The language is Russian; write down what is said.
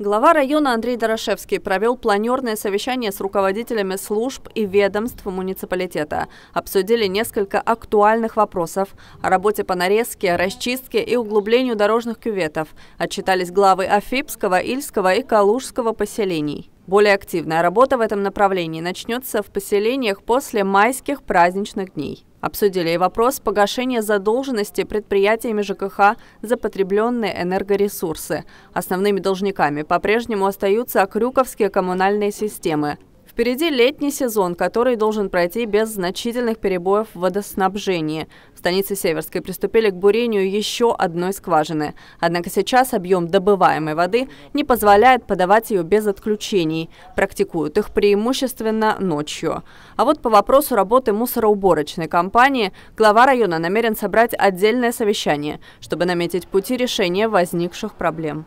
Глава района Андрей Дорошевский провел планерное совещание с руководителями служб и ведомств муниципалитета. Обсудили несколько актуальных вопросов о работе по нарезке, расчистке и углублению дорожных кюветов. Отчитались главы Афипского, Ильского и Калужского поселений. Более активная работа в этом направлении начнется в поселениях после майских праздничных дней. Обсудили и вопрос погашения задолженности предприятиями ЖКХ за потребленные энергоресурсы. Основными должниками по-прежнему остаются Крюковские коммунальные системы. Впереди летний сезон, который должен пройти без значительных перебоев в водоснабжении. В станице Северской приступили к бурению еще одной скважины. Однако сейчас объем добываемой воды не позволяет подавать ее без отключений. Практикуют их преимущественно ночью. А вот по вопросу работы мусороуборочной компании глава района намерен собрать отдельное совещание, чтобы наметить пути решения возникших проблем.